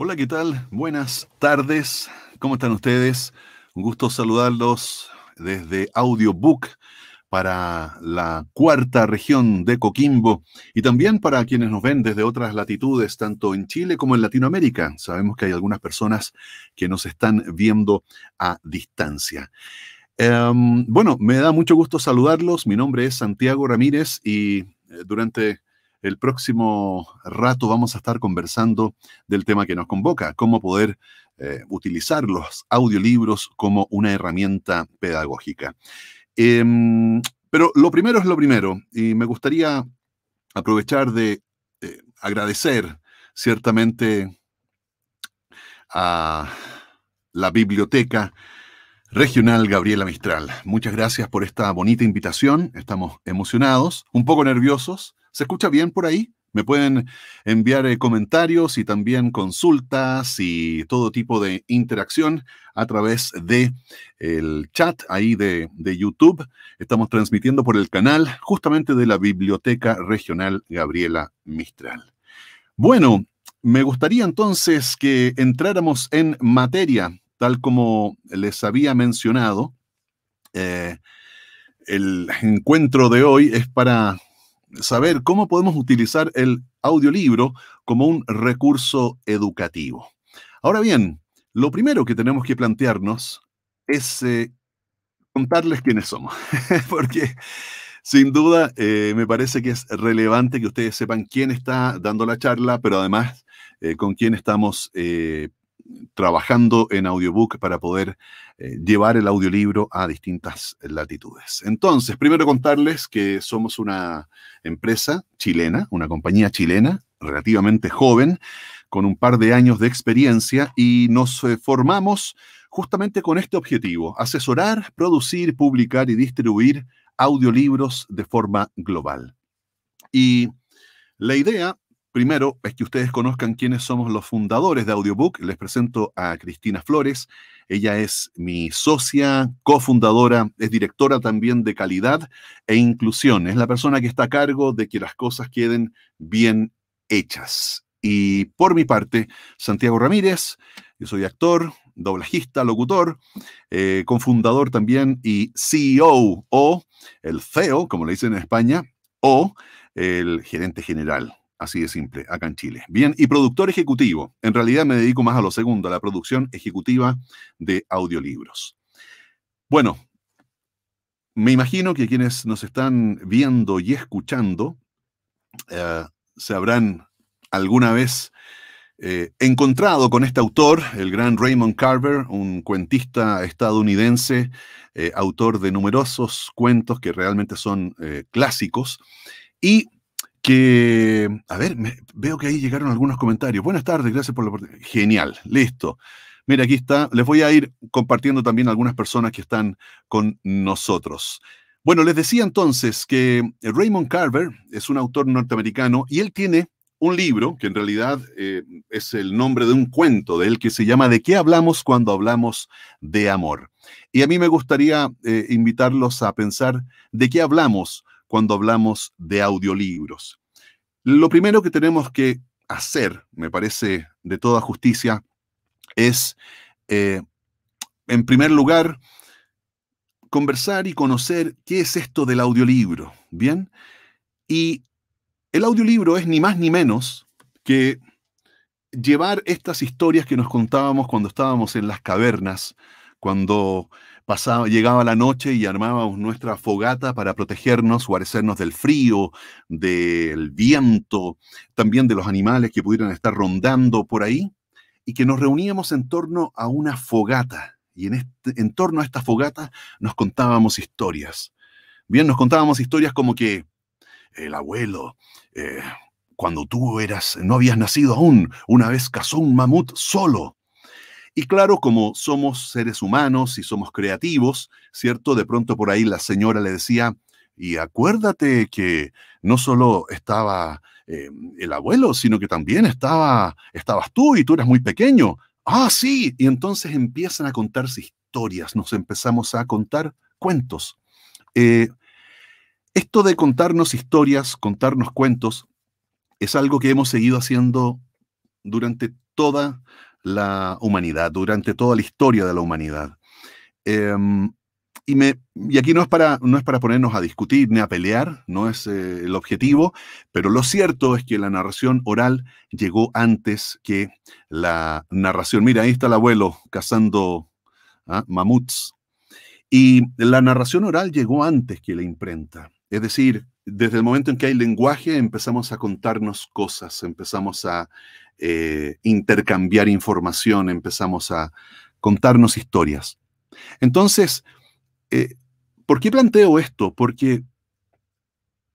Hola, ¿qué tal? Buenas tardes. ¿Cómo están ustedes? Un gusto saludarlos desde Audiobook para la cuarta región de Coquimbo y también para quienes nos ven desde otras latitudes, tanto en Chile como en Latinoamérica. Sabemos que hay algunas personas que nos están viendo a distancia. Em, bueno, me da mucho gusto saludarlos. Mi nombre es Santiago Ramírez y eh, durante el próximo rato vamos a estar conversando del tema que nos convoca, cómo poder eh, utilizar los audiolibros como una herramienta pedagógica. Em, pero lo primero es lo primero, y me gustaría aprovechar de eh, agradecer ciertamente a la biblioteca regional Gabriela Mistral. Muchas gracias por esta bonita invitación. Estamos emocionados, un poco nerviosos, ¿Se escucha bien por ahí? Me pueden enviar eh, comentarios y también consultas y todo tipo de interacción a través de el chat ahí de, YouTube. Estamos transmitiendo por el canal justamente de la Biblioteca Regional Gabriela Mistral. Bueno, me gustaría entonces que entráramos en materia, tal como les había mencionado. Eh, el encuentro de hoy es para saber cómo podemos utilizar el audiolibro como un recurso educativo. Ahora bien, lo primero que tenemos que plantearnos es eh, contarles quiénes somos, porque sin duda eh, me parece que es relevante que ustedes sepan quién está dando la charla, pero además eh, con quién estamos trabajando en audiobook para poder eh, llevar el audiolibro a distintas latitudes. Entonces, primero contarles que somos una empresa chilena, una compañía chilena relativamente joven, con un par de años de experiencia y nos eh, formamos justamente con este objetivo, asesorar, producir, publicar y distribuir audiolibros de forma global. Y la idea Primero, es que ustedes conozcan quiénes somos los fundadores de Audiobook. Les presento a Cristina Flores. Ella es mi socia, cofundadora, es directora también de calidad e inclusión. Es la persona que está a cargo de que las cosas queden bien hechas. Y por mi parte, Santiago Ramírez, yo soy actor, doblajista, locutor, eh, cofundador también y CEO o el CEO, como le dicen en España, o el gerente general Así de simple, acá en Chile. Bien, y productor ejecutivo. En realidad me dedico más a lo segundo, a la producción ejecutiva de audiolibros. Bueno, me imagino que quienes nos están viendo y escuchando eh, se habrán alguna vez eh, encontrado con este autor, el gran Raymond Carver, un cuentista estadounidense, eh, autor de numerosos cuentos que realmente son clásicos. Y que, a ver, veo que ahí llegaron algunos comentarios. Buenas tardes, gracias por la Genial, listo. Mira, aquí está. Les voy a ir compartiendo también algunas personas que están con nosotros. Bueno, les decía entonces que Raymond Carver es un autor norteamericano y él tiene un libro que en realidad eh, es el nombre de un cuento de él que se llama ¿De qué hablamos cuando hablamos de amor? Y a mí me gustaría eh, invitarlos a pensar de qué hablamos cuando hablamos de audiolibros. Lo primero que tenemos que hacer, me parece de toda justicia, es, eh, en primer lugar, conversar y conocer qué es esto del audiolibro. Bien, y el audiolibro es ni más ni menos que llevar estas historias que nos contábamos cuando estábamos en las cavernas, cuando llegaba la noche y armábamos nuestra fogata para protegernos, guarecernos del frío, del viento, también de los animales que pudieran estar rondando por ahí, y que nos reuníamos en torno a una fogata. Y en, este, en torno a esta fogata nos contábamos historias. Bien, nos contábamos historias como que el abuelo, eh, cuando tú eras, no habías nacido aún, una vez cazó un mamut solo y claro, como somos seres humanos y somos creativos, ¿cierto? De pronto por ahí la señora le decía, y acuérdate que no solo estaba eh, el abuelo, sino que también estaba, estabas tú y tú eras muy pequeño. Ah, sí. Y entonces empiezan a contarse historias, nos empezamos a contar cuentos. Eh, esto de contarnos historias, contarnos cuentos, es algo que hemos seguido haciendo durante toda la humanidad, durante toda la historia de la humanidad. Em, y, me, aquí no es, para, no es para ponernos a discutir ni a pelear, no es eh, el objetivo, pero lo cierto es que la narración oral llegó antes que la narración. Mira, ahí está el abuelo cazando ¿ah? mamuts. Y la narración oral llegó antes que la imprenta. Es decir, desde el momento en que hay lenguaje empezamos a contarnos cosas, empezamos a eh, intercambiar información, empezamos a contarnos historias. Entonces, eh, ¿por qué planteo esto? Porque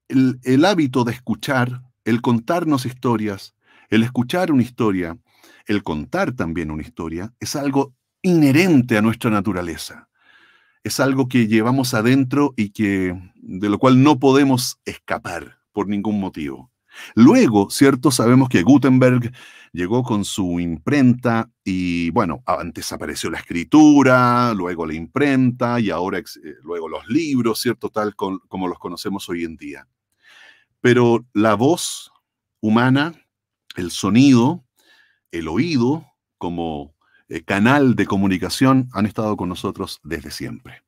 el hábito de escuchar, el contarnos historias, el escuchar una historia, el contar también una historia, es algo inherente a nuestra naturaleza es algo que llevamos adentro y que de lo cual no podemos escapar por ningún motivo. Luego, cierto, sabemos que Gutenberg llegó con su imprenta y bueno, antes apareció la escritura, luego la imprenta y ahora eh, luego los libros, cierto, tal como los conocemos hoy en día. Pero la voz humana, el sonido, el oído como eh, canal de comunicación han estado con nosotros desde siempre.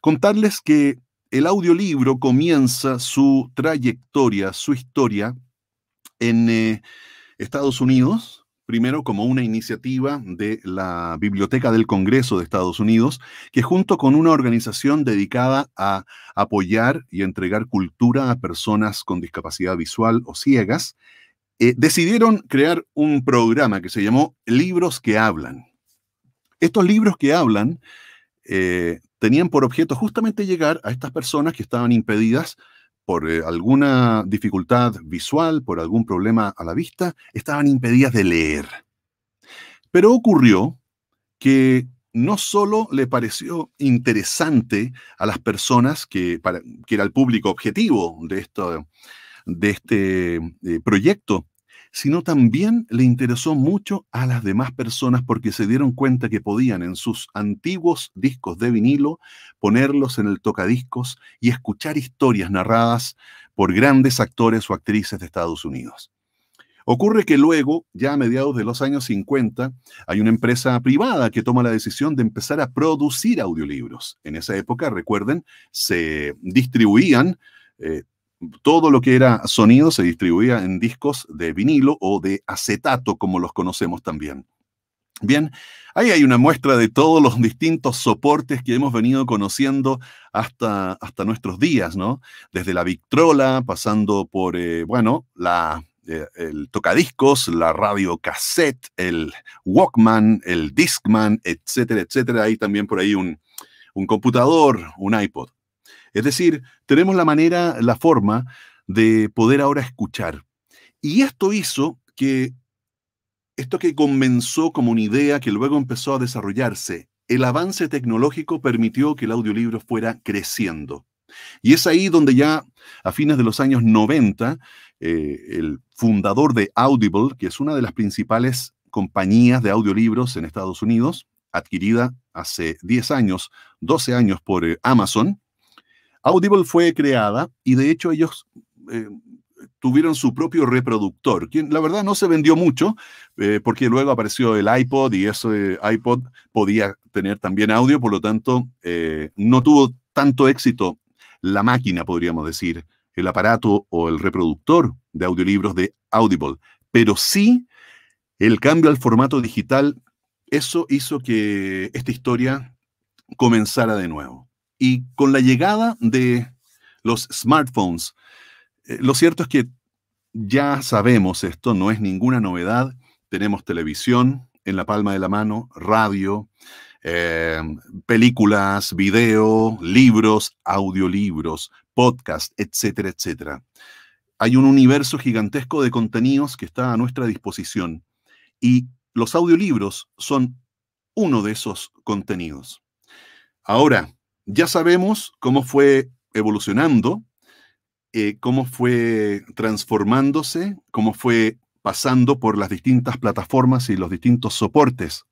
Contarles que el audiolibro comienza su trayectoria, su historia en eh, Estados Unidos, primero como una iniciativa de la Biblioteca del Congreso de Estados Unidos, que junto con una organización dedicada a apoyar y entregar cultura a personas con discapacidad visual o ciegas, eh, decidieron crear un programa que se llamó Libros que Hablan. Estos libros que hablan eh, tenían por objeto justamente llegar a estas personas que estaban impedidas por eh, alguna dificultad visual, por algún problema a la vista, estaban impedidas de leer. Pero ocurrió que no solo le pareció interesante a las personas que, que era el público objetivo de, esto, de este proyecto, sino también le interesó mucho a las demás personas porque se dieron cuenta que podían en sus antiguos discos de vinilo ponerlos en el tocadiscos y escuchar historias narradas por grandes actores o actrices de Estados Unidos. Ocurre que luego, ya a mediados de los años 50, hay una empresa privada que toma la decisión de empezar a producir audiolibros. En esa época, recuerden, se distribuían eh, todo lo que era sonido se distribuía en discos de vinilo o de acetato, como los conocemos también. Bien, ahí hay una muestra de todos los distintos soportes que hemos venido conociendo hasta, hasta nuestros días, ¿no? Desde la Victrola, pasando por, eh, bueno, la, eh, el tocadiscos, la radio cassette, el Walkman, el Discman, etcétera, etcétera. Hay también por ahí un computador, un iPod. Es decir, tenemos la manera, la forma de poder ahora escuchar. Y esto hizo que esto que comenzó como una idea que luego empezó a desarrollarse, el avance tecnológico permitió que el audiolibro fuera creciendo. Y es ahí donde ya a fines de los años 90, eh, el fundador de Audible, que es una de las principales compañías de audiolibros en Estados Unidos, adquirida hace 10 años, 12 años por eh, Amazon, Audible fue creada y de hecho ellos eh, tuvieron su propio reproductor, quien la verdad no se vendió mucho, eh, porque luego apareció el iPod y ese iPod podía tener también audio, por lo tanto eh, no tuvo tanto éxito la máquina, podríamos decir, el aparato o el reproductor de audiolibros de Audible, pero sí el cambio al formato digital, eso hizo que esta historia comenzara de nuevo. Y con la llegada de los smartphones, eh, lo cierto es que ya sabemos esto, no es ninguna novedad. Tenemos televisión en la palma de la mano, radio, eh, películas, video, libros, audiolibros, podcast, etcétera, etcétera. Hay un universo gigantesco de contenidos que está a nuestra disposición y los audiolibros son uno de esos contenidos. Ahora, ya sabemos cómo fue evolucionando, eh, cómo fue transformándose, cómo fue pasando por las distintas plataformas y los distintos soportes.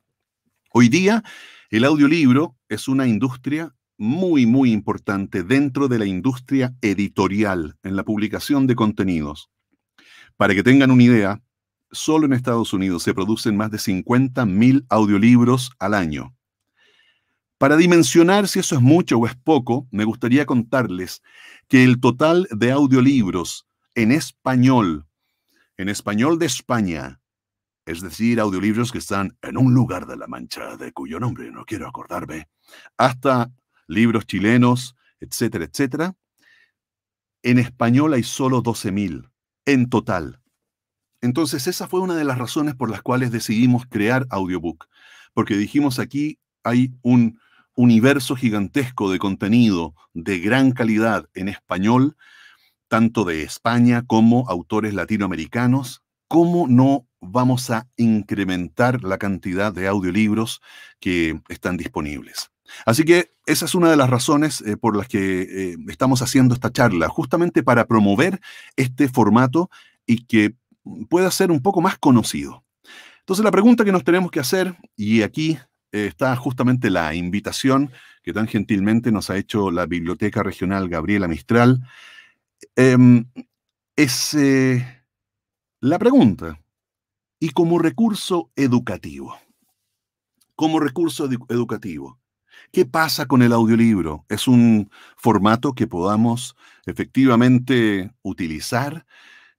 Hoy día, el audiolibro es una industria muy, muy importante dentro de la industria editorial, en la publicación de contenidos. Para que tengan una idea, solo en Estados Unidos se producen más de 50.000 audiolibros al año. Para dimensionar si eso es mucho o es poco, me gustaría contarles que el total de audiolibros en español, en español de España, es decir, audiolibros que están en un lugar de la Mancha de cuyo nombre no quiero acordarme, hasta libros chilenos, etcétera, etcétera, en español hay solo 12.000 en total. Entonces esa fue una de las razones por las cuales decidimos crear Audiobook, porque dijimos aquí hay un universo gigantesco de contenido de gran calidad en español, tanto de España como autores latinoamericanos, ¿cómo no vamos a incrementar la cantidad de audiolibros que están disponibles? Así que esa es una de las razones eh, por las que eh, estamos haciendo esta charla, justamente para promover este formato y que pueda ser un poco más conocido. Entonces la pregunta que nos tenemos que hacer, y aquí está justamente la invitación que tan gentilmente nos ha hecho la Biblioteca Regional Gabriela Mistral. Em, es eh, la pregunta, y como recurso educativo, como recurso educativo, ¿qué pasa con el audiolibro? ¿Es un formato que podamos efectivamente utilizar?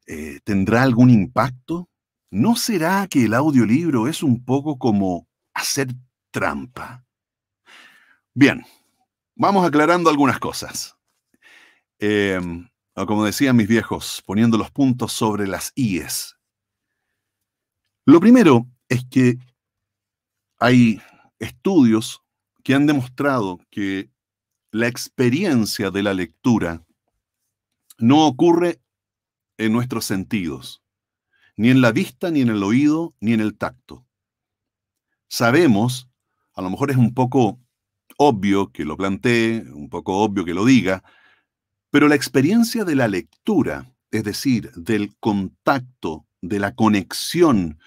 Eh, ¿Tendrá algún impacto? ¿No será que el audiolibro es un poco como hacer trampa. Bien, vamos aclarando algunas cosas. Em, como decían mis viejos, poniendo los puntos sobre las IES. Lo primero es que hay estudios que han demostrado que la experiencia de la lectura no ocurre en nuestros sentidos, ni en la vista, ni en el oído, ni en el tacto. Sabemos a lo mejor es un poco obvio que lo plantee, un poco obvio que lo diga, pero la experiencia de la lectura, es decir, del contacto, de la conexión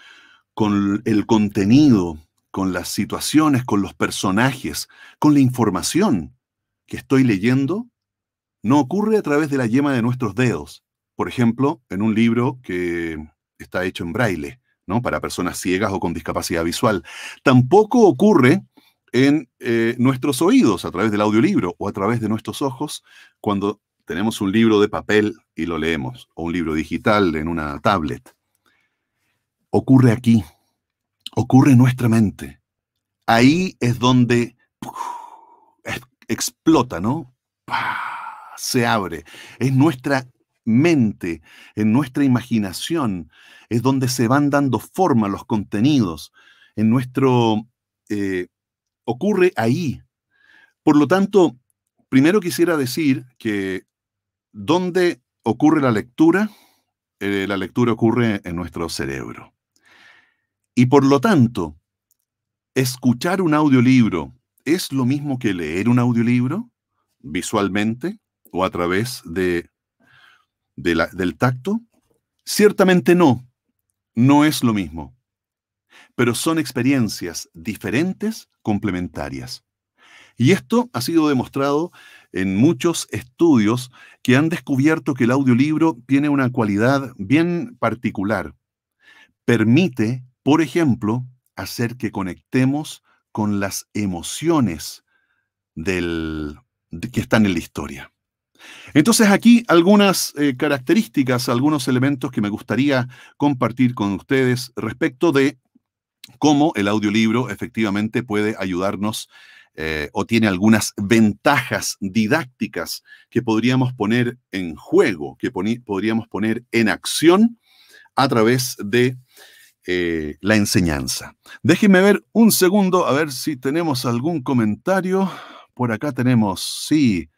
con el contenido, con las situaciones, con los personajes, con la información que estoy leyendo, no ocurre a través de la yema de nuestros dedos. Por ejemplo, en un libro que está hecho en braille para personas ciegas o con discapacidad visual. Tampoco ocurre en eh, nuestros oídos a través del audiolibro o a través de nuestros ojos cuando tenemos un libro de papel y lo leemos, o un libro digital en una tablet. Ocurre aquí, ocurre en nuestra mente. Ahí es donde explota, ¿no? Se abre. Es nuestra mente, en nuestra imaginación, es donde se van dando forma los contenidos. En nuestro... Eh, ocurre ahí. Por lo tanto, primero quisiera decir que donde ocurre la lectura, eh, la lectura ocurre en nuestro cerebro. Y por lo tanto, escuchar un audiolibro es lo mismo que leer un audiolibro visualmente o a través de, del tacto. Ciertamente no, no es lo mismo, pero son experiencias diferentes, complementarias. Y esto ha sido demostrado en muchos estudios que han descubierto que el audiolibro tiene una cualidad bien particular. Permite, por ejemplo, hacer que conectemos con las emociones que están en la historia. Entonces aquí algunas eh, características, algunos elementos que me gustaría compartir con ustedes respecto de cómo el audiolibro efectivamente puede ayudarnos eh, o tiene algunas ventajas didácticas que podríamos poner en juego, que podríamos poner en acción a través de eh, la enseñanza. Déjenme ver un segundo a ver si tenemos algún comentario. Por acá tenemos, sí,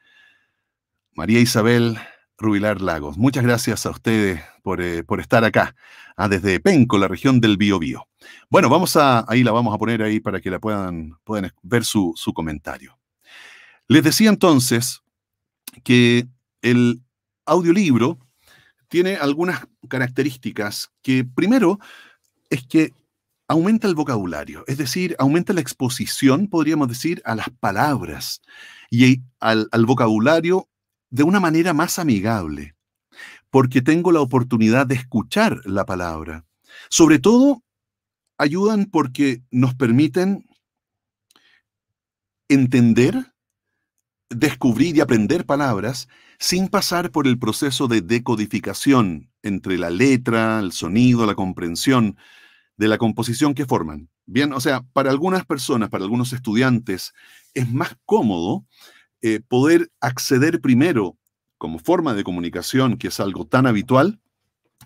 María Isabel Rubilar Lagos, muchas gracias a ustedes por, eh, estar acá, ah, desde Penco, la región del Biobío. Bueno, vamos a, ahí la vamos a poner ahí para que la puedan, ver su, comentario. Les decía entonces que el audiolibro tiene algunas características que primero es que aumenta el vocabulario, es decir, aumenta la exposición, podríamos decir, a las palabras y al, al vocabulario de una manera más amigable, porque tengo la oportunidad de escuchar la palabra. Sobre todo, ayudan porque nos permiten entender, descubrir y aprender palabras sin pasar por el proceso de decodificación entre la letra, el sonido, la comprensión de la composición que forman. Bien, o sea, para algunas personas, para algunos estudiantes, es más cómodo eh, poder acceder primero como forma de comunicación, que es algo tan habitual,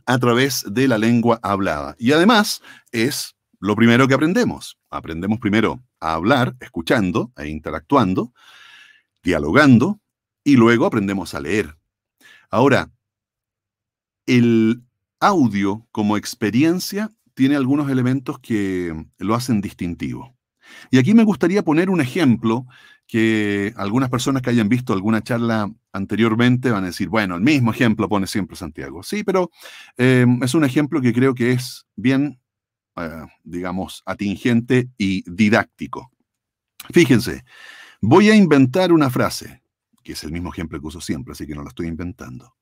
a través de la lengua hablada. Y además es lo primero que aprendemos. Aprendemos primero a hablar, escuchando e interactuando, dialogando, y luego aprendemos a leer. Ahora, el audio como experiencia tiene algunos elementos que lo hacen distintivo. Y aquí me gustaría poner un ejemplo que algunas personas que hayan visto alguna charla anteriormente van a decir, bueno, el mismo ejemplo pone siempre Santiago. Sí, pero eh, es un ejemplo que creo que es bien, eh, digamos, atingente y didáctico. Fíjense, voy a inventar una frase, que es el mismo ejemplo que uso siempre, así que no la estoy inventando.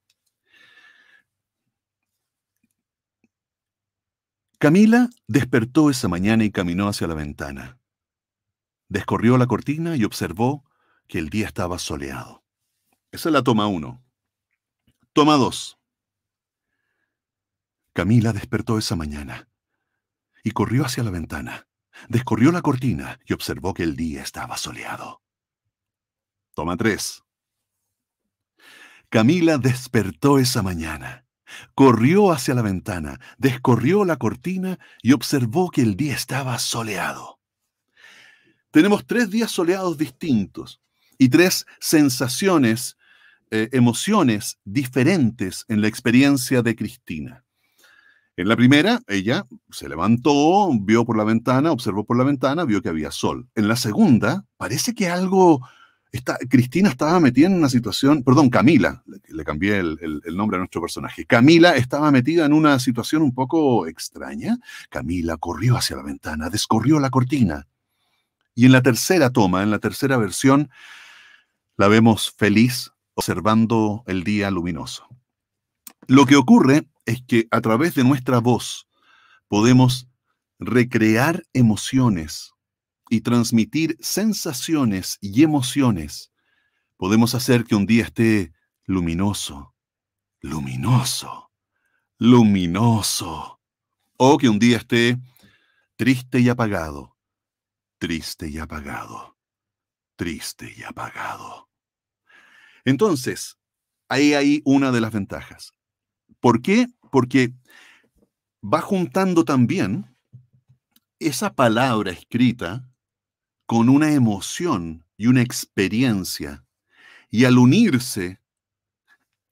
Camila despertó esa mañana y caminó hacia la ventana. Descorrió la cortina y observó que el día estaba soleado. Esa es la toma 1. Toma 2. Camila despertó esa mañana y corrió hacia la ventana. Descorrió la cortina y observó que el día estaba soleado. Toma 3. Camila despertó esa mañana. Corrió hacia la ventana, descorrió la cortina y observó que el día estaba soleado. Tenemos tres días soleados distintos y tres sensaciones, eh, emociones diferentes en la experiencia de Cristina. En la primera, ella se levantó, vio por la ventana, observó por la ventana, vio que había sol. En la segunda, parece que algo... Está, Cristina estaba metida en una situación, perdón, Camila, le, cambié el, el, nombre a nuestro personaje. Camila estaba metida en una situación un poco extraña. Camila corrió hacia la ventana, descorrió la cortina, y en la tercera toma, en la tercera versión, la vemos feliz observando el día luminoso. Lo que ocurre es que a través de nuestra voz podemos recrear emociones y transmitir sensaciones y emociones. Podemos hacer que un día esté luminoso, luminoso, luminoso, o que un día esté triste y apagado, triste y apagado, triste y apagado. Entonces, ahí hay una de las ventajas. ¿Por qué? Porque va juntando también esa palabra escrita con una emoción y una experiencia, y al unirse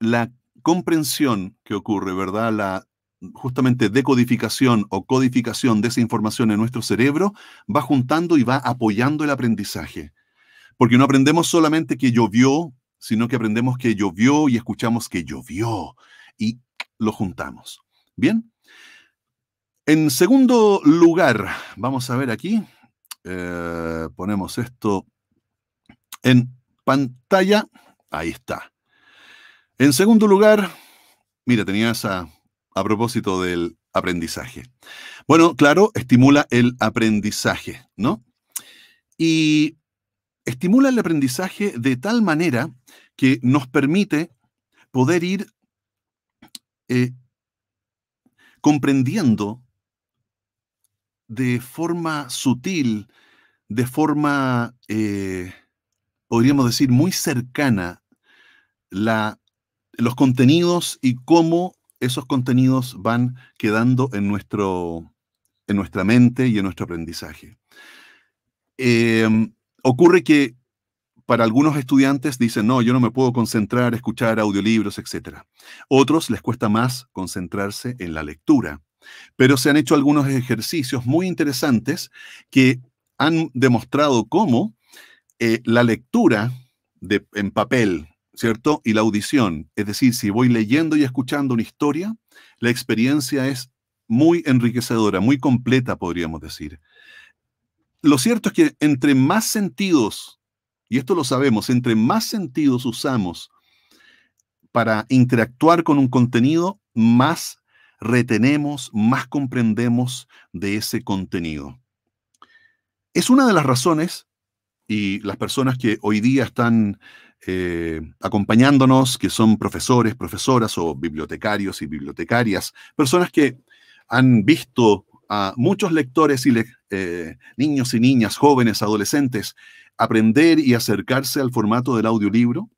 la comprensión que ocurre, ¿verdad? La justamente decodificación o codificación de esa información en nuestro cerebro va juntando y va apoyando el aprendizaje. Porque no aprendemos solamente que llovió, sino que aprendemos que llovió y escuchamos que llovió y lo juntamos. Bien. En segundo lugar, vamos a ver aquí, eh, ponemos esto en pantalla, ahí está. En segundo lugar, mira, tenía esa a propósito del aprendizaje. Bueno, claro, estimula el aprendizaje, ¿no? Y estimula el aprendizaje de tal manera que nos permite poder ir eh, comprendiendo de forma sutil, de forma, eh, podríamos decir, muy cercana la, los contenidos y cómo esos contenidos van quedando en, nuestro, en nuestra mente y en nuestro aprendizaje. Em, ocurre que para algunos estudiantes dicen, no, yo no me puedo concentrar, escuchar audiolibros, etc. Otros les cuesta más concentrarse en la lectura. Pero se han hecho algunos ejercicios muy interesantes que han demostrado cómo eh, la lectura de, en papel ¿cierto? Y la audición. Es decir, si voy leyendo y escuchando una historia, la experiencia es muy enriquecedora, muy completa, podríamos decir. Lo cierto es que entre más sentidos, y esto lo sabemos, entre más sentidos usamos para interactuar con un contenido, más retenemos, más comprendemos de ese contenido. Es una de las razones, y las personas que hoy día están eh, acompañándonos, que son profesores, profesoras o bibliotecarios y bibliotecarias, personas que han visto a muchos lectores y eh, niños y niñas, jóvenes, adolescentes, aprender y acercarse al formato del audiolibro.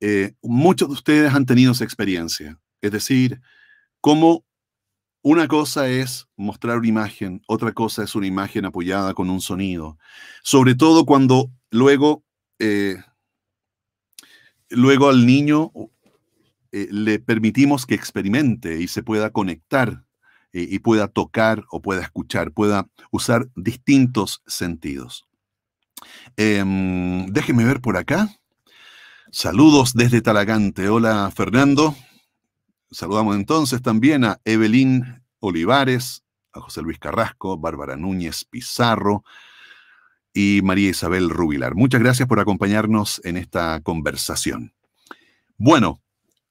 Eh, muchos de ustedes han tenido esa experiencia, es decir, cómo una cosa es mostrar una imagen, otra cosa es una imagen apoyada con un sonido, sobre todo cuando luego Luego al niño eh, le permitimos que experimente y se pueda conectar eh, y pueda tocar o pueda escuchar, pueda usar distintos sentidos. Em, déjeme déjenme ver por acá. Saludos desde Talagante. Hola Fernando. Saludamos entonces también a Evelyn Olivares, a José Luis Carrasco, Bárbara Núñez Pizarro, y María Isabel Rubilar. Muchas gracias por acompañarnos en esta conversación. Bueno,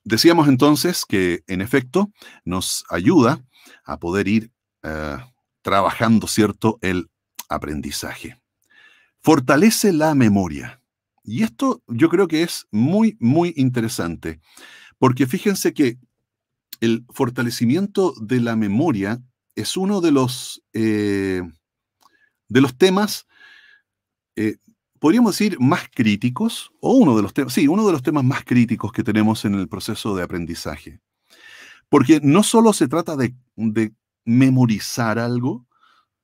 decíamos entonces que en efecto nos ayuda a poder ir eh, trabajando, ¿cierto?, el aprendizaje. Fortalece la memoria. Y esto yo creo que es muy, muy interesante, porque fíjense que el fortalecimiento de la memoria es uno de los, eh, de los temas eh, podríamos decir, más críticos, o uno de los temas, sí, uno de los temas más críticos que tenemos en el proceso de aprendizaje. Porque no solo se trata de, memorizar algo,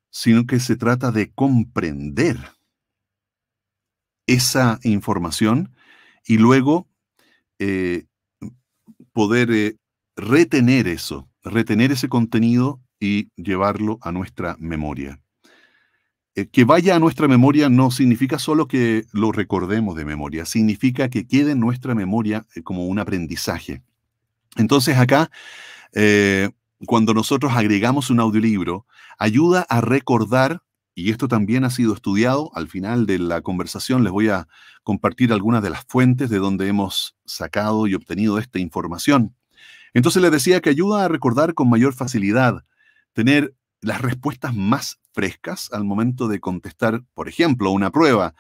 sino que se trata de comprender esa información y luego eh, poder eh, retener eso, retener ese contenido y llevarlo a nuestra memoria. Eh, que vaya a nuestra memoria no significa solo que lo recordemos de memoria, significa que quede en nuestra memoria eh, como un aprendizaje. Entonces acá, eh, cuando nosotros agregamos un audiolibro, ayuda a recordar, y esto también ha sido estudiado, al final de la conversación les voy a compartir algunas de las fuentes de donde hemos sacado y obtenido esta información. Entonces les decía que ayuda a recordar con mayor facilidad, tener las respuestas más frescas al momento de contestar, por ejemplo, una prueba.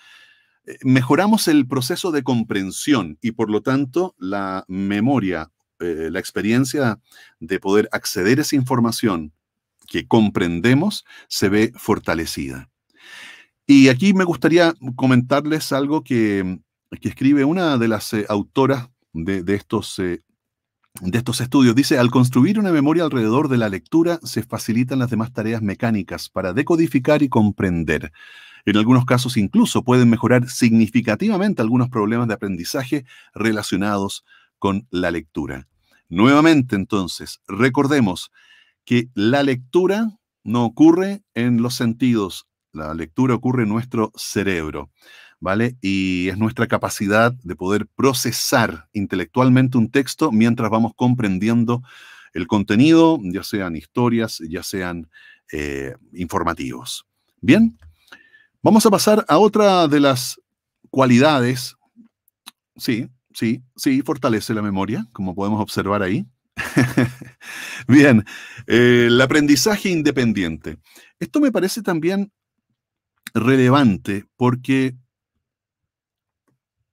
Eh, mejoramos el proceso de comprensión y por lo tanto la memoria, eh, la experiencia de poder acceder a esa información que comprendemos se ve fortalecida. Y aquí me gustaría comentarles algo que, escribe una de las eh, autoras de, estos de estos estudios dice, al construir una memoria alrededor de la lectura, se facilitan las demás tareas mecánicas para decodificar y comprender. En algunos casos incluso pueden mejorar significativamente algunos problemas de aprendizaje relacionados con la lectura. Nuevamente, entonces, recordemos que la lectura no ocurre en los sentidos, la lectura ocurre en nuestro cerebro. ¿vale? Y es nuestra capacidad de poder procesar intelectualmente un texto mientras vamos comprendiendo el contenido, ya sean historias, ya sean eh, informativos. Bien, vamos a pasar a otra de las cualidades. Sí, sí, sí, fortalece la memoria, como podemos observar ahí. Bien, eh, el aprendizaje independiente. Esto me parece también relevante porque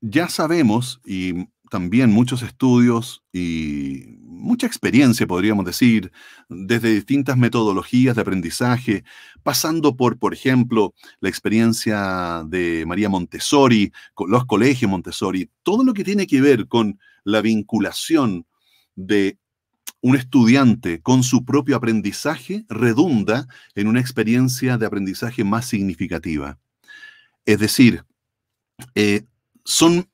ya sabemos, y también muchos estudios y mucha experiencia, podríamos decir, desde distintas metodologías de aprendizaje, pasando por, por ejemplo, la experiencia de María Montessori, los colegios Montessori, todo lo que tiene que ver con la vinculación de un estudiante con su propio aprendizaje redunda en una experiencia de aprendizaje más significativa. Es decir, eh, son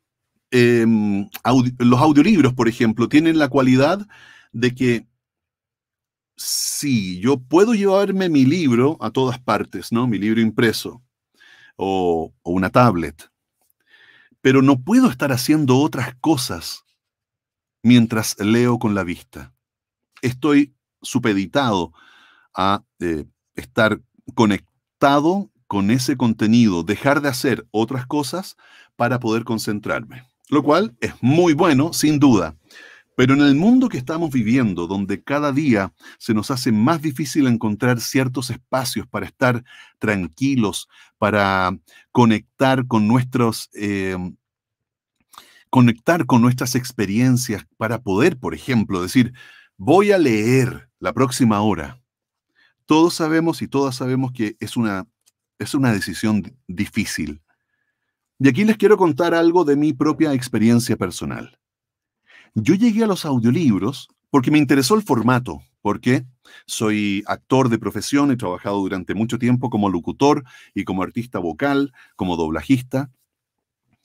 em, los audiolibros, por ejemplo, tienen la cualidad de que sí, yo puedo llevarme mi libro a todas partes, ¿no? Mi libro impreso o, una tablet, pero no puedo estar haciendo otras cosas mientras leo con la vista. Estoy supeditado a eh, estar conectado con ese contenido, dejar de hacer otras cosas para poder concentrarme. Lo cual es muy bueno, sin duda. Pero en el mundo que estamos viviendo, donde cada día se nos hace más difícil encontrar ciertos espacios para estar tranquilos, para conectar con nuestros... Eh, conectar con nuestras experiencias para poder, por ejemplo, decir, voy a leer la próxima hora. Todos sabemos y todas sabemos que es una es una decisión difícil. Y aquí les quiero contar algo de mi propia experiencia personal. Yo llegué a los audiolibros porque me interesó el formato, porque soy actor de profesión, he trabajado durante mucho tiempo como locutor y como artista vocal, como doblajista,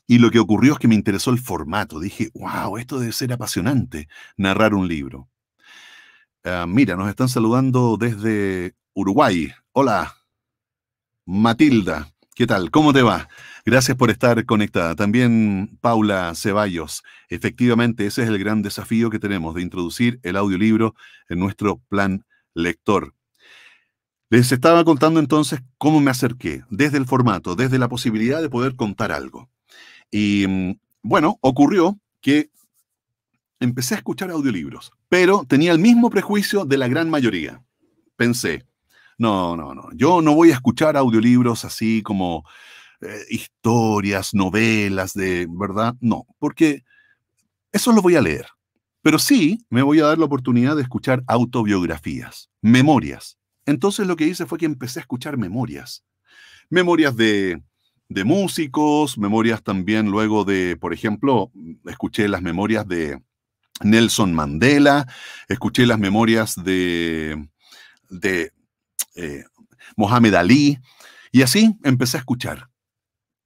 y lo que ocurrió es que me interesó el formato. Dije, wow, esto debe ser apasionante, narrar un libro. Ah, mira, nos están saludando desde Uruguay. Hola, Matilda. ¿Qué tal? ¿Cómo te va? Gracias por estar conectada. También Paula Ceballos. Efectivamente, ese es el gran desafío que tenemos de introducir el audiolibro en nuestro plan lector. Les estaba contando entonces cómo me acerqué, desde el formato, desde la posibilidad de poder contar algo. Y mm, bueno, ocurrió que empecé a escuchar audiolibros, pero tenía el mismo prejuicio de la gran mayoría. Pensé, no, no, no. Yo no voy a escuchar audiolibros así como eh, historias, novelas de, ¿verdad? No, porque eso lo voy a leer. Pero sí me voy a dar la oportunidad de escuchar autobiografías, memorias. Entonces lo que hice fue que empecé a escuchar memorias. Memorias de, músicos, memorias también luego de, por ejemplo, escuché las memorias de Nelson Mandela, escuché las memorias de eh, Mohamed Ali, y así empecé a escuchar.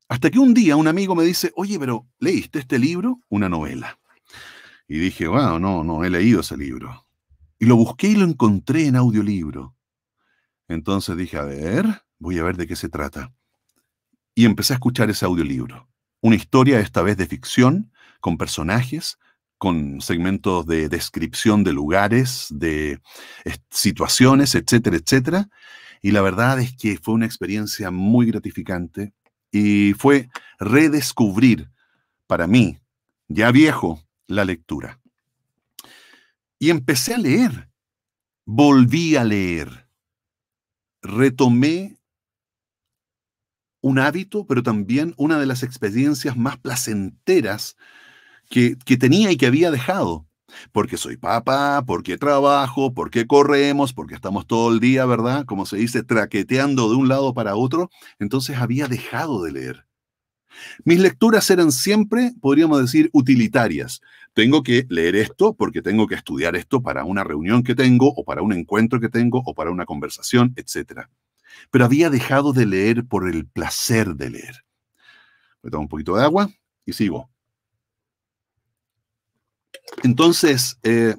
Hasta que un día un amigo me dice, oye, pero ¿leíste este libro? Una novela. Y dije, wow, no, no, he leído ese libro. Y lo busqué y lo encontré en audiolibro. Entonces dije, a ver, voy a ver de qué se trata. Y empecé a escuchar ese audiolibro. Una historia esta vez de ficción, con personajes, con segmentos de descripción de lugares, de eh, situaciones, etcétera, etcétera. Y la verdad es que fue una experiencia muy gratificante y fue redescubrir para mí, ya viejo, la lectura. Y empecé a leer, volví a leer, retomé un hábito, pero también una de las experiencias más placenteras que, tenía y que había dejado. Porque soy papá, porque trabajo, porque corremos, porque estamos todo el día, ¿verdad? Como se dice, traqueteando de un lado para otro. Entonces había dejado de leer. Mis lecturas eran siempre, podríamos decir, utilitarias. Tengo que leer esto porque tengo que estudiar esto para una reunión que tengo o para un encuentro que tengo o para una conversación, etc. Pero había dejado de leer por el placer de leer. Me tomo un poquito de agua y sigo. Entonces, eh,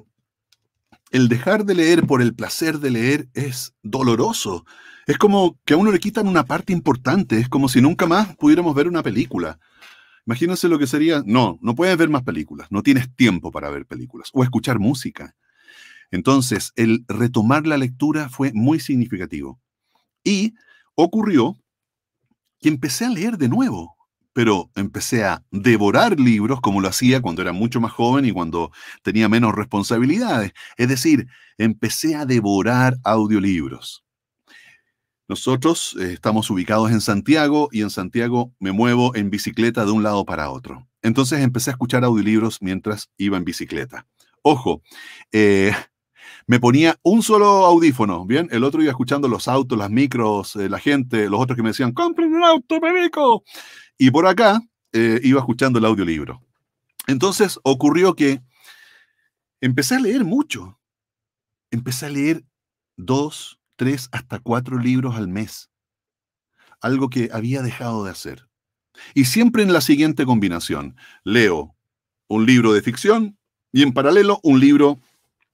el dejar de leer por el placer de leer es doloroso. Es como que a uno le quitan una parte importante, es como si nunca más pudiéramos ver una película. Imagínense lo que sería, no, no puedes ver más películas, no tienes tiempo para ver películas o escuchar música. Entonces, el retomar la lectura fue muy significativo. Y ocurrió que empecé a leer de nuevo, pero empecé a devorar libros como lo hacía cuando era mucho más joven y cuando tenía menos responsabilidades. Es decir, empecé a devorar audiolibros. Nosotros eh, estamos ubicados en Santiago y en Santiago me muevo en bicicleta de un lado para otro. Entonces empecé a escuchar audiolibros mientras iba en bicicleta. Ojo, eh, me ponía un solo audífono, ¿bien? El otro iba escuchando los autos, las micros, eh, la gente, los otros que me decían, compren un auto, médico! Y por acá eh, iba escuchando el audiolibro. Entonces ocurrió que empecé a leer mucho. Empecé a leer dos, tres, hasta cuatro libros al mes. Algo que había dejado de hacer. Y siempre en la siguiente combinación. Leo un libro de ficción y en paralelo un libro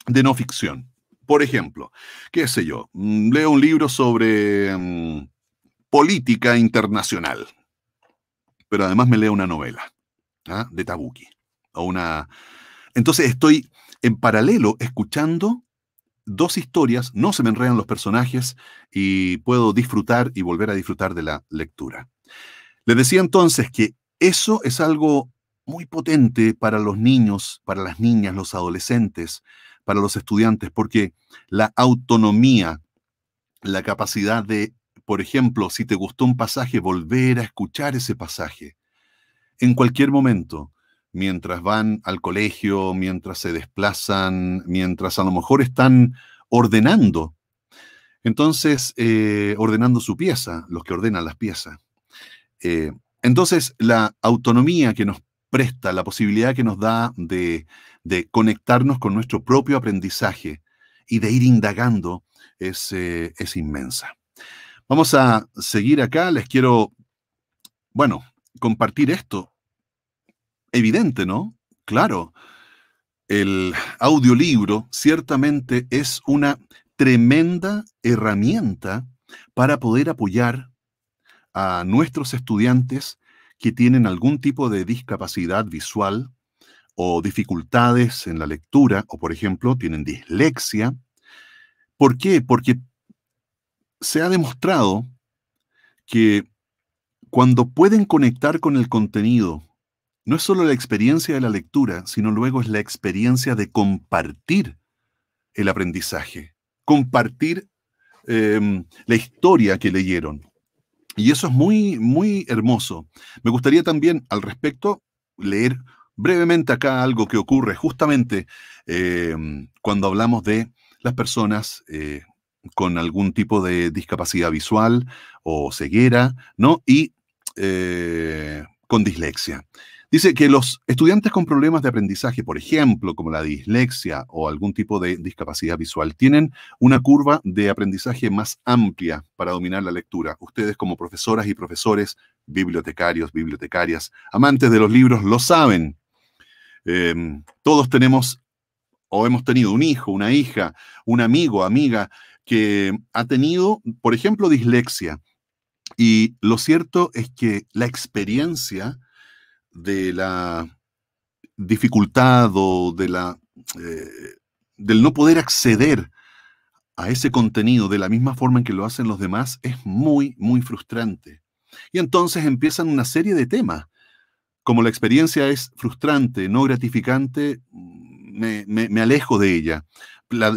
de no ficción. Por ejemplo, qué sé yo, mm, leo un libro sobre mm, política internacional pero además me leo una novela ¿ah? de Tabuki. O una... Entonces estoy en paralelo escuchando dos historias, no se me enredan los personajes y puedo disfrutar y volver a disfrutar de la lectura. le decía entonces que eso es algo muy potente para los niños, para las niñas, los adolescentes, para los estudiantes, porque la autonomía, la capacidad de por ejemplo, si te gustó un pasaje, volver a escuchar ese pasaje. En cualquier momento, mientras van al colegio, mientras se desplazan, mientras a lo mejor están ordenando. Entonces, eh, ordenando su pieza, los que ordenan las piezas. Eh, entonces, la autonomía que nos presta, la posibilidad que nos da de, conectarnos con nuestro propio aprendizaje y de ir indagando es eh, inmensa. Vamos a seguir acá. Les quiero, bueno, compartir esto. Evidente, ¿no? Claro. El audiolibro ciertamente es una tremenda herramienta para poder apoyar a nuestros estudiantes que tienen algún tipo de discapacidad visual o dificultades en la lectura, o por ejemplo, tienen dislexia. ¿Por qué? Porque se ha demostrado que cuando pueden conectar con el contenido, no es solo la experiencia de la lectura, sino luego es la experiencia de compartir el aprendizaje, compartir em, la historia que leyeron. Y eso es muy, muy hermoso. Me gustaría también al respecto leer brevemente acá algo que ocurre justamente em, cuando hablamos de las personas eh, con algún tipo de discapacidad visual o ceguera, ¿no? Y eh, con dislexia. Dice que los estudiantes con problemas de aprendizaje, por ejemplo, como la dislexia o algún tipo de discapacidad visual, tienen una curva de aprendizaje más amplia para dominar la lectura. Ustedes como profesoras y profesores, bibliotecarios, bibliotecarias, amantes de los libros, lo saben. Em, todos tenemos o hemos tenido un hijo, una hija, un amigo, amiga que ha tenido, por ejemplo, dislexia. Y lo cierto es que la experiencia de la dificultad o de la, eh, del no poder acceder a ese contenido de la misma forma en que lo hacen los demás es muy, muy frustrante. Y entonces empiezan una serie de temas. Como la experiencia es frustrante, no gratificante, me, me alejo de ella la,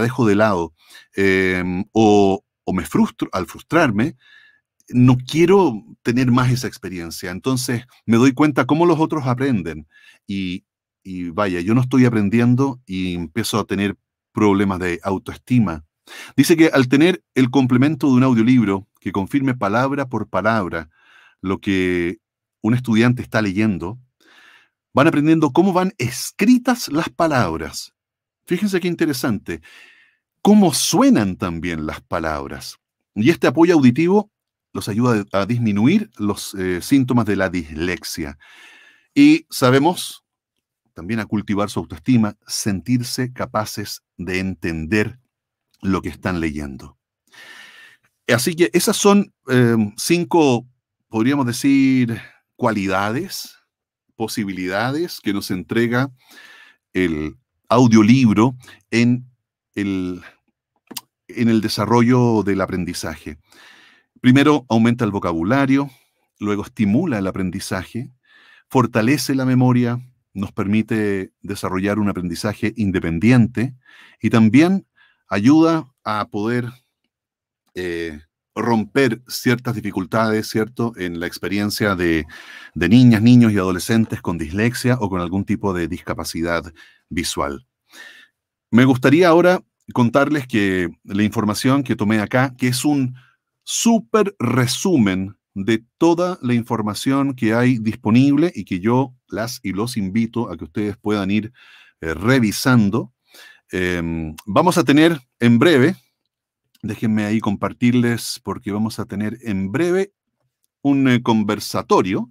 dejo de lado. Em, o, me frustro, al frustrarme, no quiero tener más esa experiencia. Entonces me doy cuenta cómo los otros aprenden. Y, y vaya, yo no estoy aprendiendo y empiezo a tener problemas de autoestima. Dice que al tener el complemento de un audiolibro que confirme palabra por palabra lo que un estudiante está leyendo, van aprendiendo cómo van escritas las palabras Fíjense qué interesante, cómo suenan también las palabras. Y este apoyo auditivo los ayuda a disminuir los eh, síntomas de la dislexia. Y sabemos también a cultivar su autoestima, sentirse capaces de entender lo que están leyendo. Así que esas son em, cinco, podríamos decir, cualidades, posibilidades que nos entrega el audiolibro en el, en el desarrollo del aprendizaje. Primero aumenta el vocabulario, luego estimula el aprendizaje, fortalece la memoria, nos permite desarrollar un aprendizaje independiente y también ayuda a poder eh, romper ciertas dificultades, ¿cierto?, en la experiencia de, de, niñas, niños y adolescentes con dislexia o con algún tipo de discapacidad visual. Me gustaría ahora contarles que la información que tomé acá, que es un súper resumen de toda la información que hay disponible y que yo las y los invito a que ustedes puedan ir eh, revisando. Em, vamos a tener en breve, déjenme ahí compartirles porque vamos a tener en breve un eh, conversatorio.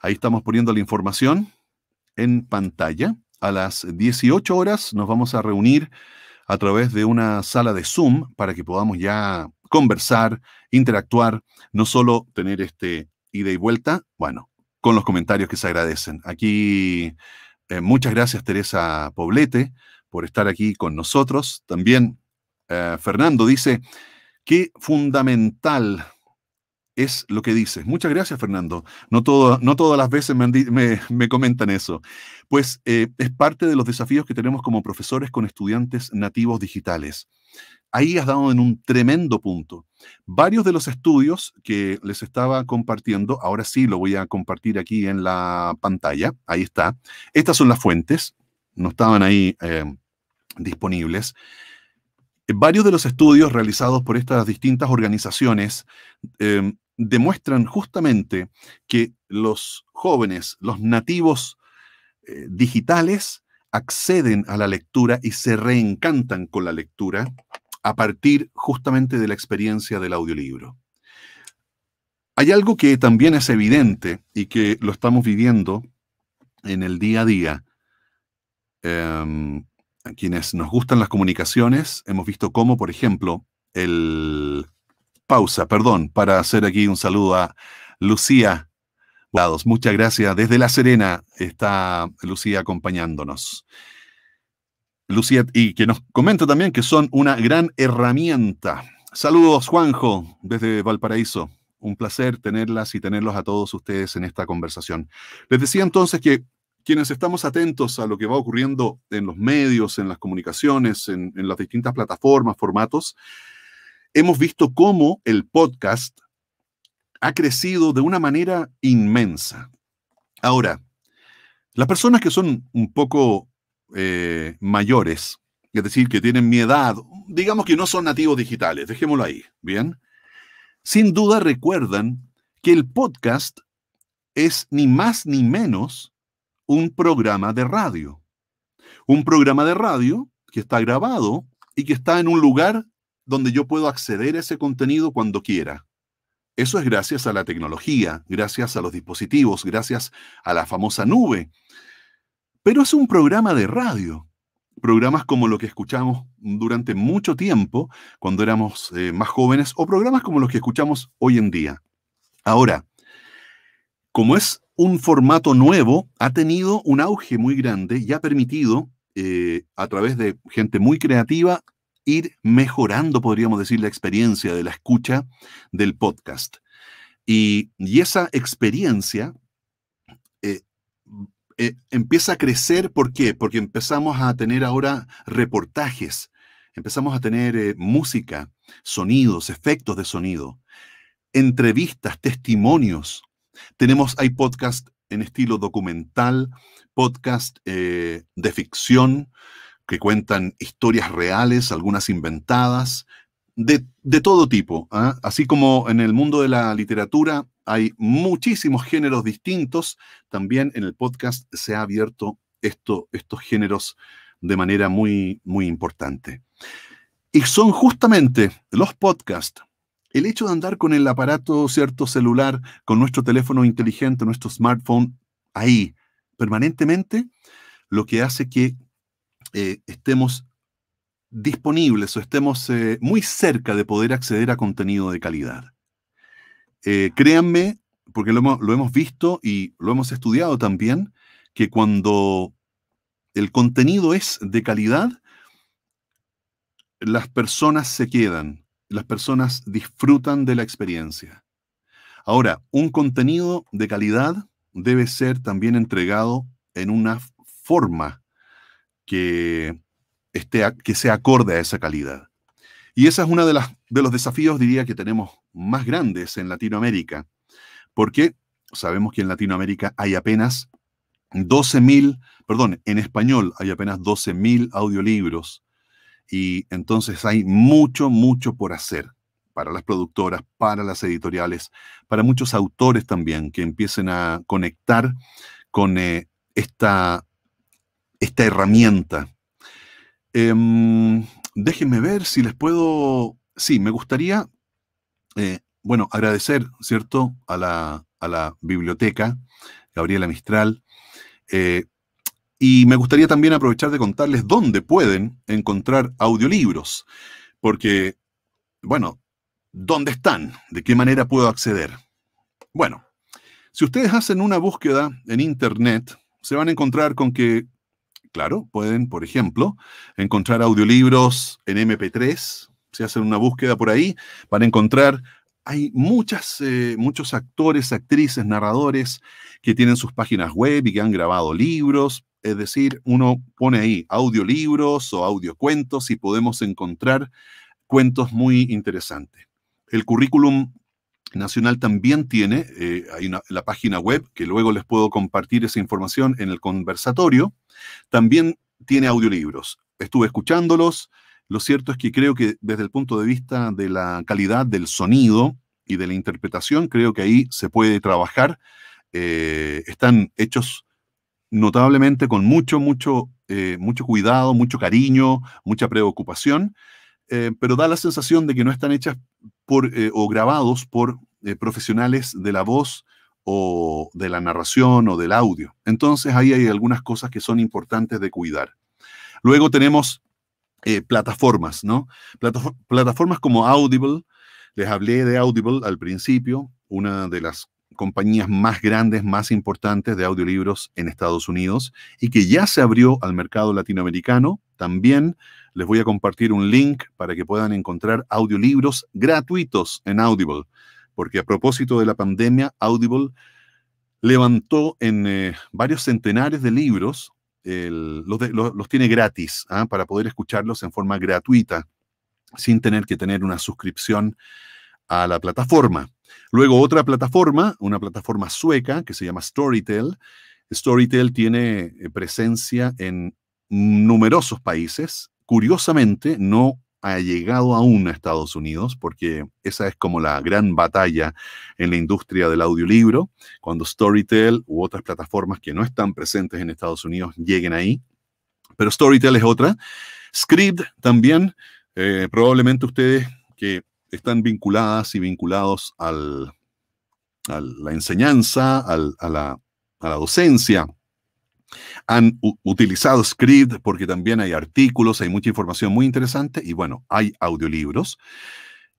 Ahí estamos poniendo la información en pantalla a las 18 horas nos vamos a reunir a través de una sala de Zoom para que podamos ya conversar, interactuar, no solo tener este ida y vuelta, bueno, con los comentarios que se agradecen. Aquí, eh, muchas gracias Teresa Poblete por estar aquí con nosotros. También eh, Fernando dice, qué fundamental es lo que dices. Muchas gracias, Fernando. No, todo, no todas las veces me, comentan eso. Pues eh, es parte de los desafíos que tenemos como profesores con estudiantes nativos digitales. Ahí has dado en un tremendo punto. Varios de los estudios que les estaba compartiendo, ahora sí lo voy a compartir aquí en la pantalla, ahí está. Estas son las fuentes, no estaban ahí eh, disponibles. Varios de los estudios realizados por estas distintas organizaciones em, demuestran justamente que los jóvenes, los nativos eh, digitales, acceden a la lectura y se reencantan con la lectura a partir justamente de la experiencia del audiolibro. Hay algo que también es evidente y que lo estamos viviendo en el día a día. Em, a quienes nos gustan las comunicaciones, hemos visto cómo, por ejemplo, el, pausa, perdón, para hacer aquí un saludo a Lucía Muchas gracias. Desde La Serena está Lucía acompañándonos. Lucía, y que nos comenta también que son una gran herramienta. Saludos, Juanjo, desde Valparaíso. Un placer tenerlas y tenerlos a todos ustedes en esta conversación. Les decía entonces que quienes estamos atentos a lo que va ocurriendo en los medios, en las comunicaciones, en las distintas plataformas, formatos, hemos visto cómo el podcast ha crecido de una manera inmensa. Ahora, las personas que son un poco eh, mayores, es decir, que tienen mi edad, digamos que no son nativos digitales, dejémoslo ahí, ¿bien? Sin duda recuerdan que el podcast es ni más ni menos un programa de radio. Un programa de radio que está grabado y que está en un lugar donde yo puedo acceder a ese contenido cuando quiera. Eso es gracias a la tecnología, gracias a los dispositivos, gracias a la famosa nube. Pero es un programa de radio. Programas como lo que escuchamos durante mucho tiempo cuando éramos eh, más jóvenes o programas como los que escuchamos hoy en día. Ahora, como es un formato nuevo, ha tenido un auge muy grande y ha permitido, eh, a través de gente muy creativa, ir mejorando, podríamos decir, la experiencia de la escucha del podcast. Y, esa experiencia eh, eh, empieza a crecer, ¿por qué? Porque empezamos a tener ahora reportajes, empezamos a tener eh, música, sonidos, efectos de sonido, entrevistas, testimonios. Tenemos, hay podcast en estilo documental, podcast de ficción, que cuentan historias reales, algunas inventadas, de, todo tipo. ¿ah? Así como en el mundo de la literatura hay muchísimos géneros distintos, también en el podcast se ha abierto esto, estos géneros de manera muy, muy importante. Y son justamente los podcasts, el hecho de andar con el aparato, cierto, celular, con nuestro teléfono inteligente, nuestro smartphone, ahí, permanentemente, lo que hace que eh, estemos disponibles o estemos eh, muy cerca de poder acceder a contenido de calidad. Eh, créanme, porque lo hemos, lo hemos, visto y lo hemos estudiado también, que cuando el contenido es de calidad, las personas se quedan, las personas disfrutan de la experiencia. Ahora, un contenido de calidad debe ser también entregado en una forma que, esté, que sea acorde a esa calidad. Y esa es una de, las, de los desafíos, diría, que tenemos más grandes en Latinoamérica, porque sabemos que en Latinoamérica hay apenas 12.000, perdón, en español hay apenas 12.000 audiolibros y entonces hay mucho, mucho por hacer para las productoras, para las editoriales, para muchos autores también que empiecen a conectar con eh, esta esta herramienta. Em, déjenme ver si les puedo... Sí, me gustaría, eh, bueno, agradecer, ¿cierto?, a la, biblioteca, Gabriela Mistral. Eh, y me gustaría también aprovechar de contarles dónde pueden encontrar audiolibros, porque, bueno, ¿dónde están? ¿De qué manera puedo acceder? Bueno, si ustedes hacen una búsqueda en Internet, se van a encontrar con que claro, pueden, por ejemplo, encontrar audiolibros en MP3. Si hacen una búsqueda por ahí, van a encontrar hay muchas, eh, muchos actores, actrices, narradores que tienen sus páginas web y que han grabado libros. Es decir, uno pone ahí audiolibros o audiocuentos y podemos encontrar cuentos muy interesantes. El currículum Nacional también tiene, eh, hay la página web, que luego les puedo compartir esa información en el conversatorio, también tiene audiolibros. Estuve escuchándolos, lo cierto es que creo que desde el punto de vista de la calidad del sonido y de la interpretación, creo que ahí se puede trabajar. Eh, están hechos notablemente con mucho, mucho, eh, mucho cuidado, mucho cariño, mucha preocupación. Eh, pero da la sensación de que no están hechas por, eh, o grabados por eh, profesionales de la voz o de la narración o del audio. Entonces ahí hay algunas cosas que son importantes de cuidar. Luego tenemos plataformas, ¿no? plataformas como Audible, les hablé de Audible al principio, una de las compañías más grandes, más importantes de audiolibros en Estados Unidos y que ya se abrió al mercado latinoamericano. También les voy a compartir un link para que puedan encontrar audiolibros gratuitos en Audible, porque a propósito de la pandemia, Audible levantó en eh, varios centenares de libros, los, tiene gratis, ¿ah? para poder escucharlos en forma gratuita, sin tener que tener una suscripción a la plataforma. Luego otra plataforma, una plataforma sueca que se llama Storytel. Storytel tiene eh, presencia en numerosos países Curiosamente, no ha llegado aún a Estados Unidos, porque esa es como la gran batalla en la industria del audiolibro, cuando Storytel u otras plataformas que no están presentes en Estados Unidos lleguen ahí. Pero Storytel es otra. Script también, eh, probablemente ustedes que están vinculadas y vinculados a la enseñanza, a la docencia han utilizado Script porque también hay artículos, hay mucha información muy interesante y bueno, hay audiolibros.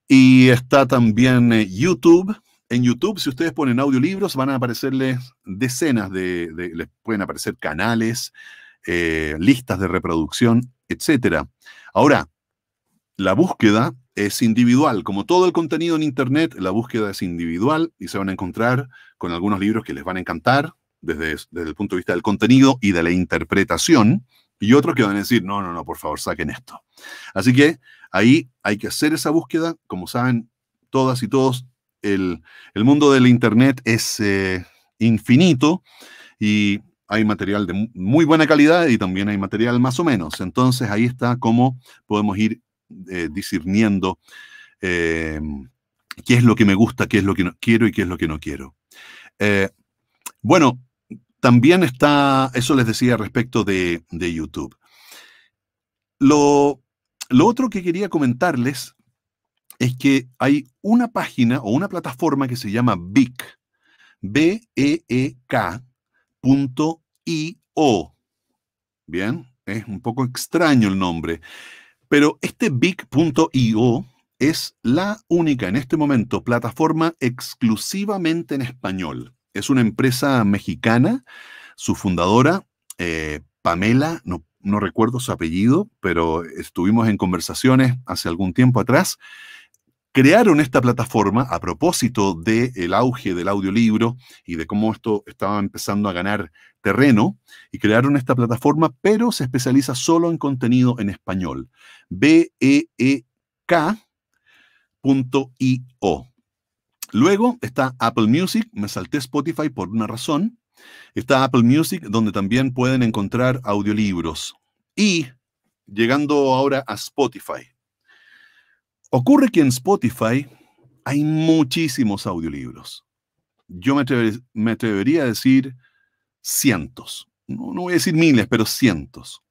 Y está también eh, YouTube. En YouTube, si ustedes ponen audiolibros, van a aparecerles decenas de, les pueden aparecer canales, eh, listas de reproducción, etc. Ahora, la búsqueda es individual. Como todo el contenido en Internet, la búsqueda es individual y se van a encontrar con algunos libros que les van a encantar, desde, el punto de vista del contenido y de la interpretación, y otros que van a decir, no, no, no, por favor, saquen esto. Así que ahí hay que hacer esa búsqueda. Como saben todas y todos, el, el mundo del Internet es eh, infinito y hay material de muy buena calidad y también hay material más o menos. Entonces ahí está cómo podemos ir eh, discerniendo eh, qué es lo que me gusta, qué es lo que quiero y qué es lo que no quiero. bueno, también está, eso les decía respecto de, YouTube. Lo, otro que quería comentarles es que hay una página o una plataforma que se llama BIC, B-E-E-K o Bien, es un poco extraño el nombre, pero este BIC.io es la única en este momento plataforma exclusivamente en español es una empresa mexicana, su fundadora, eh, Pamela, no, recuerdo su apellido, pero estuvimos en conversaciones hace algún tiempo atrás crearon esta plataforma a propósito del auge del audiolibro y de cómo esto estaba empezando a ganar terreno, y crearon esta plataforma, pero se especializa solo en contenido en español. B-E-E-K.io. Luego está Apple Music, me salté Spotify por una razón. Está Apple Music, donde también pueden encontrar audiolibros. Y llegando ahora a Spotify. Ocurre que en Spotify hay muchísimos audiolibros. Yo me, atrevería a decir cientos. No, no voy a decir miles, pero cientos.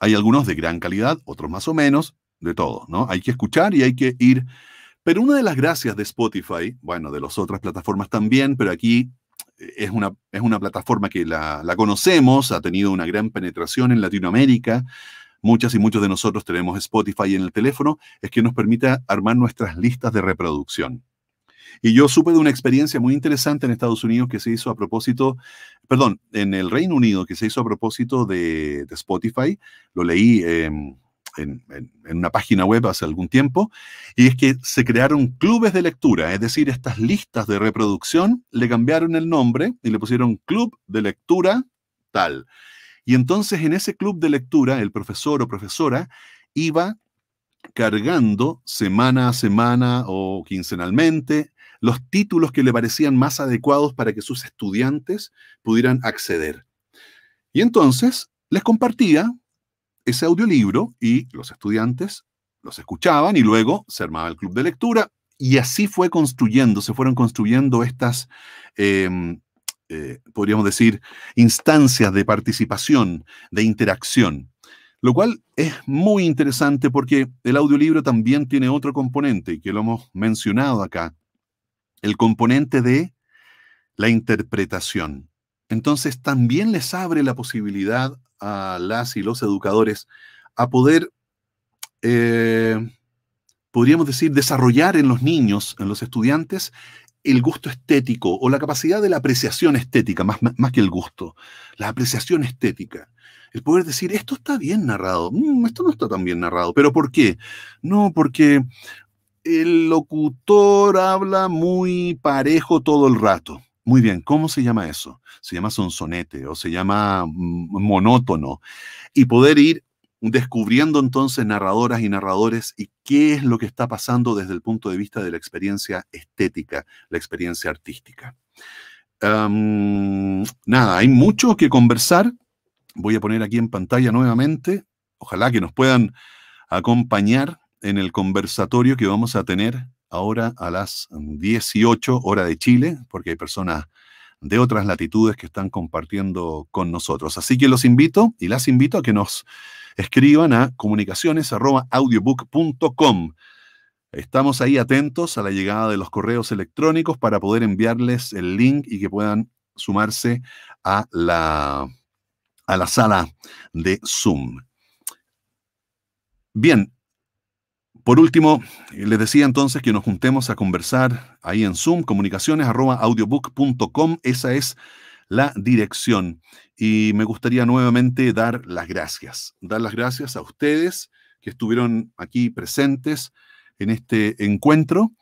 Hay algunos de gran calidad, otros más o menos, de todo, ¿no? Hay que escuchar y hay que ir pero una de las gracias de Spotify, bueno, de las otras plataformas también, pero aquí eh, es una, es una plataforma que la, conocemos, ha tenido una gran penetración en Latinoamérica, muchas y muchos de nosotros tenemos Spotify en el teléfono, es que nos permite armar nuestras listas de reproducción. Y yo supe de una experiencia muy interesante en Estados Unidos que se hizo a propósito, perdón, en el Reino Unido que se hizo a propósito de, Spotify. Lo leí en em, en, una página web hace algún tiempo, y es que se crearon clubes de lectura, es decir, estas listas de reproducción le cambiaron el nombre y le pusieron club de lectura tal. Y entonces en ese club de lectura el profesor o profesora iba cargando semana a semana o quincenalmente los títulos que le parecían más adecuados para que sus estudiantes pudieran acceder. Y entonces les compartía ese audiolibro y los estudiantes los escuchaban y luego se armaba el club de lectura y así fue construyendo, se fueron construyendo estas, em, eh, podríamos decir, instancias de participación, de interacción, lo cual es muy interesante porque el audiolibro también tiene otro componente y que lo hemos mencionado acá, el componente de la interpretación. Entonces también les abre la posibilidad a las y los educadores a poder, eh, podríamos decir, desarrollar en los niños, en los estudiantes, el gusto estético o la capacidad de la apreciación estética, más, que el gusto, la apreciación estética. El poder decir, esto está bien narrado, mm, esto no está tan bien narrado, pero ¿por qué? No, porque el locutor habla muy parejo todo el rato. Muy bien, ¿cómo se llama eso? Se llama sonsonete o se llama mm, monótono. Y poder ir descubriendo entonces narradoras y narradores y qué es lo que está pasando desde el punto de vista de la experiencia estética, la experiencia artística. Em, nada, hay mucho que conversar. Voy a poner aquí en pantalla nuevamente. Ojalá que nos puedan acompañar en el conversatorio que vamos a tener ahora a las 18 hora de Chile, porque hay personas de otras latitudes que están compartiendo con nosotros. Así que los invito y las invito a que nos escriban a comunicaciones.audiobook.com. Estamos ahí atentos a la llegada de los correos electrónicos para poder enviarles el link y que puedan sumarse a la, a la sala de Zoom. Bien, por último, les decía entonces que nos juntemos a conversar ahí en Zoom, comunicaciones.audiobook.com, esa es la dirección. Y me gustaría nuevamente dar las gracias, dar las gracias a ustedes que estuvieron aquí presentes en este encuentro.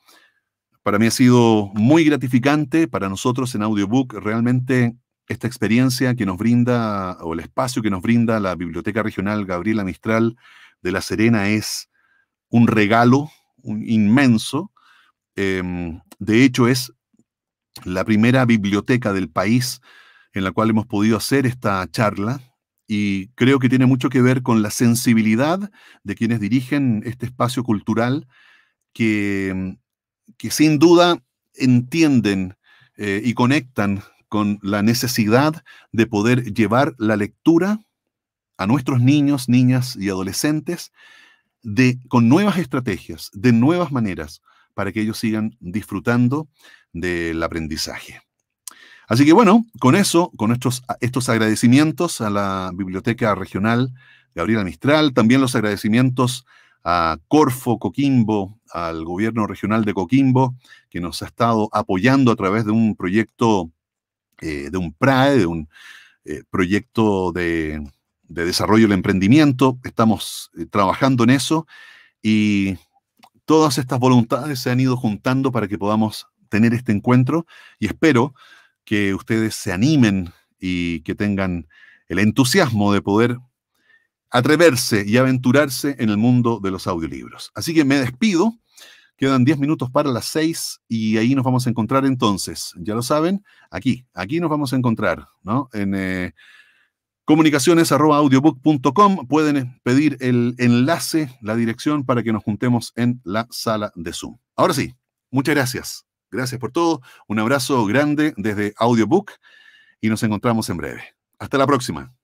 Para mí ha sido muy gratificante, para nosotros en Audiobook, realmente esta experiencia que nos brinda, o el espacio que nos brinda la Biblioteca Regional Gabriela Mistral de La Serena es un regalo inmenso. Em, de hecho, es la primera biblioteca del país en la cual hemos podido hacer esta charla y creo que tiene mucho que ver con la sensibilidad de quienes dirigen este espacio cultural que, em, que sin duda entienden eh, y conectan con la necesidad de poder llevar la lectura a nuestros niños, niñas y adolescentes de, con nuevas estrategias, de nuevas maneras, para que ellos sigan disfrutando del aprendizaje. Así que bueno, con eso, con estos, estos agradecimientos a la Biblioteca Regional Gabriela Mistral, también los agradecimientos a Corfo Coquimbo, al gobierno regional de Coquimbo, que nos ha estado apoyando a través de un proyecto, eh, de un PRAE, de un eh, proyecto de de desarrollo del emprendimiento, estamos eh, trabajando en eso y todas estas voluntades se han ido juntando para que podamos tener este encuentro y espero que ustedes se animen y que tengan el entusiasmo de poder atreverse y aventurarse en el mundo de los audiolibros. Así que me despido. Quedan 10 minutos para las 6 y ahí nos vamos a encontrar entonces. Ya lo saben, aquí, aquí nos vamos a encontrar, ¿no? En, eh, comunicaciones.audiobook.com. Pueden eh, pedir el enlace, la dirección para que nos juntemos en la sala de Zoom. Ahora sí, muchas gracias. Gracias por todo. Un abrazo grande desde Audiobook y nos encontramos en breve. Hasta la próxima.